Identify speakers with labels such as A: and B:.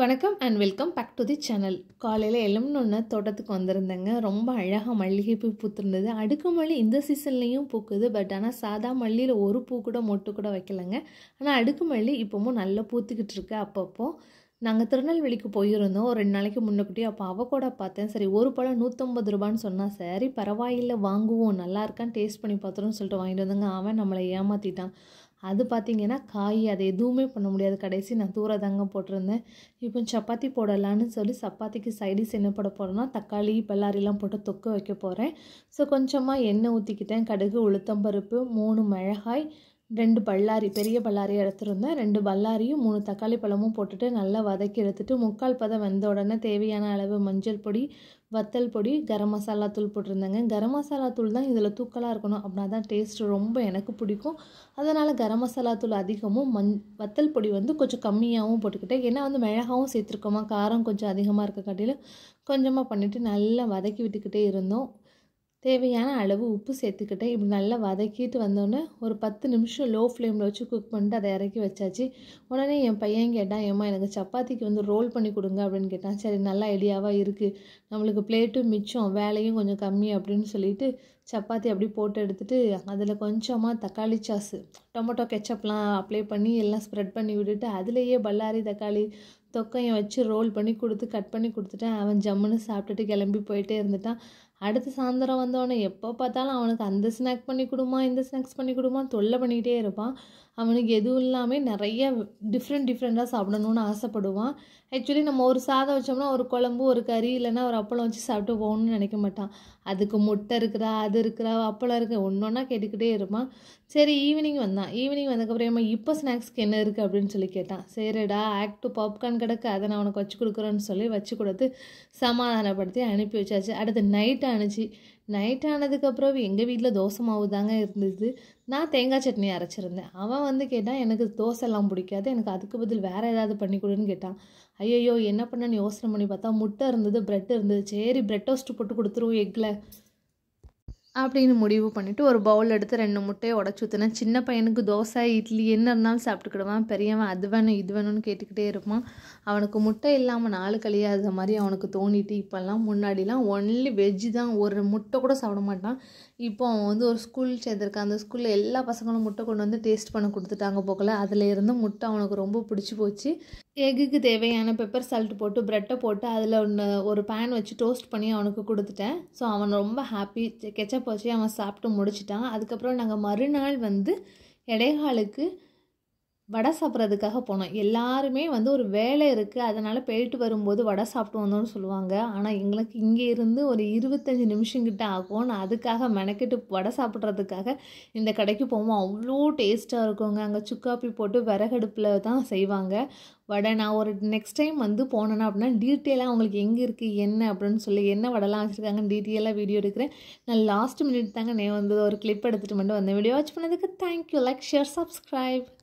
A: வணக்கம் and welcome back to the channel காலையில் எழும்புனொன்னே தோட்டத்துக்கு வந்திருந்தேங்க ரொம்ப அழகாக மல்லிகை பூ பூத்துருந்தது அடுக்கு மல்லி இந்த சீசன்லேயும் பூக்குது பட் ஆனால் சாதா மல்லியில் ஒரு பூ கூட மொட்டு கூட வைக்கலைங்க ஆனால் அடுக்கு மல்லி இப்போவும் நல்லா பூத்துக்கிட்டு இருக்கு அப்பப்போ நாங்கள் திருநெல்வேலிக்கு போயிருந்தோம் ஒரு ரெண்டு நாளைக்கு முன்னக்கூட்டி அப்போ அவள் கூட பார்த்தேன் சரி ஒரு பழம் நூற்றம்பது ரூபான்னு சொன்னால் சரி பரவாயில்லை வாங்குவோம் நல்லா இருக்கான்னு டேஸ்ட் பண்ணி பார்த்துருன்னு சொல்லிட்டு வாங்கிட்டு வந்தாங்க அவன் நம்மளை ஏமாற்றிட்டான் அது பார்த்திங்கன்னா காய் அது எதுவுமே பண்ண முடியாது கடைசி நான் தூர தாங்க போட்டிருந்தேன் இப்போ சப்பாத்தி போடலான்னு சொல்லி சப்பாத்திக்கு சைடிஸ் என்ன போட போகிறேன்னா தக்காளி பல்லாரிலாம் போட்டு தொக்க வைக்க போகிறேன் ஸோ கொஞ்சமாக எண்ணெய் ஊற்றிக்கிட்டேன் கடுகு உளுத்தம்பருப்பு மூணு மிளகாய் ரெண்டு பல்லாரி பெரிய பல்லாரி எடுத்துருந்தேன் ரெண்டு பல்லாரியும் மூணு தக்காளி பழமும் போட்டுட்டு நல்லா வதக்கி எடுத்துட்டு முக்கால் பதம் வெந்த உடனே தேவையான அளவு மஞ்சள் பொடி வத்தல் பொடி கரம் மசாலா தூள் போட்டிருந்தேங்க கரம் மசாலா தூள் தான் இதில் தூக்கலாக இருக்கணும் அப்படின்னா தான் டேஸ்ட் ரொம்ப எனக்கு பிடிக்கும் அதனால் கரம் மசாலா தூள் அதிகமும் மண் வத்தல் பொடி வந்து கொஞ்சம் கம்மியாகவும் போட்டுக்கிட்டேன் ஏன்னா வந்து மிளகாவும் சேர்த்துருக்கோமா காரம் கொஞ்சம் அதிகமாக இருக்க காட்டிலும் கொஞ்சமாக பண்ணிவிட்டு நல்லா வதக்கி விட்டுக்கிட்டே இருந்தோம் தேவையான அளவு உப்பு சேர்த்துக்கிட்டேன் இப்படி நல்லா வதக்கிட்டு வந்தோடனே ஒரு பத்து நிமிஷம் லோ ஃப்ளேமில் வச்சு குக் பண்ணிட்டு அதை இறக்கி வச்சாச்சு உடனே என் பையன் கேட்டான் ஏமா எனக்கு சப்பாத்திக்கு வந்து ரோல் பண்ணி கொடுங்க அப்படின்னு கேட்டான் சரி நல்ல ஐடியாவாக இருக்குது நம்மளுக்கு பிளேட்டும் மிச்சம் வேலையும் கொஞ்சம் கம்மி அப்படின்னு சொல்லிட்டு சப்பாத்தி அப்படி போட்டு எடுத்துகிட்டு அதில் கொஞ்சமாக தக்காளி சாஸு டொமேட்டோ கெச்சப்லாம் அப்ளை பண்ணி எல்லாம் ஸ்ப்ரெட் பண்ணி விட்டுட்டு அதுலேயே பல்லாரி தக்காளி தொக்கையும் வச்சு ரோல் பண்ணி கொடுத்து கட் பண்ணி கொடுத்துட்டேன் அவன் ஜம்முன்னு சாப்பிட்டுட்டு கிளம்பி போயிட்டே இருந்துட்டான் அடுத்து சாயந்தரம் வந்தவொடனே எப்போ பார்த்தாலும் அவனுக்கு அந்த ஸ்நாக் பண்ணி கொடுமா இந்த ஸ்நாக்ஸ் பண்ணி கொடுமா தொல்லை பண்ணிக்கிட்டே இருப்பான் அவனுக்கு எதுவும் இல்லாமல் நிறைய டிஃப்ரெண்ட் டிஃப்ரெண்ட்டாக சாப்பிடணும்னு ஆசைப்படுவான் ஆக்சுவலி நம்ம ஒரு சாதம் வச்சோம்னா ஒரு குழம்பு ஒரு கறி இல்லைன்னா ஒரு அப்பளம் வச்சு சாப்பிட்டு போகணும்னு நினைக்க மாட்டான் அதுக்கு முட்டை இருக்கிறா அது இருக்கிறா அப்பளம் ஒன்று ஒன்றா கேட்டுக்கிட்டே இருப்பான் சரி ஈவினிங் வந்தான் ஈவினிங் வந்தக்கப்புறம் இப்போ ஸ்நாக்ஸ்க்கு என்ன இருக்குது அப்படின்னு சொல்லி கேட்டான் சரிடா ஆக்ட் பாப்கார்ன் கிடக்கு அதை நான் அவனுக்கு வச்சு கொடுக்குறேன்னு சொல்லி வச்சு கொடுத்து சமாதானப்படுத்தி அனுப்பி வச்சாச்சு அடுத்து நைட் ஆனிச்சு நைட் ஆனதுக்கப்புறம் எங்கள் வீட்டில் தோசை மாவு தாங்க இருந்தது நான் தேங்காய் சட்னி அரைச்சிருந்தேன் அவன் வந்து கேட்டான் எனக்கு தோசைலாம் பிடிக்காது எனக்கு அதுக்கு பதில் வேறு ஏதாவது பண்ணி கொடுன்னு கேட்டான் ஐயோ என்ன பண்ணனு யோசனை பண்ணி பார்த்தா முட்டை இருந்தது ப்ரெட் இருந்தது சரி ப்ரெட் டோஸ்ட்டு போட்டு கொடுத்துருவோம் எக்கில் அப்படின்னு முடிவு பண்ணிவிட்டு ஒரு பவுல் எடுத்து ரெண்டு முட்டையை உடச்சி ஊற்றினேன் சின்ன பையனுக்கு தோசை இட்லி என்ன இருந்தாலும் சாப்பிட்டுக்கிடுவான் பெரியவன் அது வேணும் இது வேணும்னு கேட்டுக்கிட்டே இருப்பான் அவனுக்கு முட்டை இல்லாமல் நாலு கழியாத மாதிரி அவனுக்கு தோண்டிட்டு இப்போல்லாம் முன்னாடிலாம் ஒன்லி வெஜ்ஜு தான் ஒரு முட்டை கூட சாப்பிட மாட்டான் இப்போ அவன் வந்து ஒரு ஸ்கூல் சேர்ந்துருக்கான் அந்த ஸ்கூலில் எல்லா பசங்களும் முட்டை கொண்டு வந்து டேஸ்ட் பண்ண கொடுத்துட்டாங்க போக்கல அதில் இருந்து முட்டை அவனுக்கு ரொம்ப பிடிச்சி போச்சு எக்குக்கு தேவையான பெப்பர் சால்ட் போட்டு ப்ரெட்டை போட்டு அதில் ஒன்று ஒரு பேன் வச்சு டோஸ்ட் பண்ணி அவனுக்கு கொடுத்துட்டேன் ஸோ அவன் ரொம்ப ஹாப்பி கெச்சப் வச்சு அவன் சாப்பிட்டு முடிச்சிட்டான் அதுக்கப்புறம் நாங்கள் மறுநாள் வந்து இடைகாலுக்கு வடை சாப்பிட்றதுக்காக போனோம் எல்லாருமே வந்து ஒரு வேலை இருக்குது அதனால் போயிட்டு வரும்போது வடை சாப்பிட்டு வந்தோம்னு சொல்லுவாங்க ஆனால் எங்களுக்கு இங்கே இருந்து ஒரு இருபத்தஞ்சி நிமிஷம் கிட்ட ஆகும் நான் அதுக்காக மெனக்கெட்டு வடை சாப்பிட்றதுக்காக இந்த கடைக்கு போவோம் அவ்வளோ டேஸ்ட்டாக இருக்குங்க அங்கே சுக்காப்பி போட்டு விறகடுப்பில் தான் செய்வாங்க வடை நான் ஒரு நெக்ஸ்ட் டைம் வந்து போனேன்னா அப்படின்னா டீட்டெயிலாக அவங்களுக்கு எங்கே இருக்குது என்ன அப்படின்னு சொல்லி என்ன வடைலாம் வச்சுருக்காங்கன்னு டீட்டெயிலாக வீடியோ எடுக்கிறேன் நான் லாஸ்ட் மினிட் தாங்க நான் வந்து ஒரு கிளிப் எடுத்துகிட்டு மட்டும் வந்தேன் வீடியோ வாட்ச் பண்ணதுக்கு தேங்க்யூ லைக் ஷேர் சப்ஸ்கிரைப்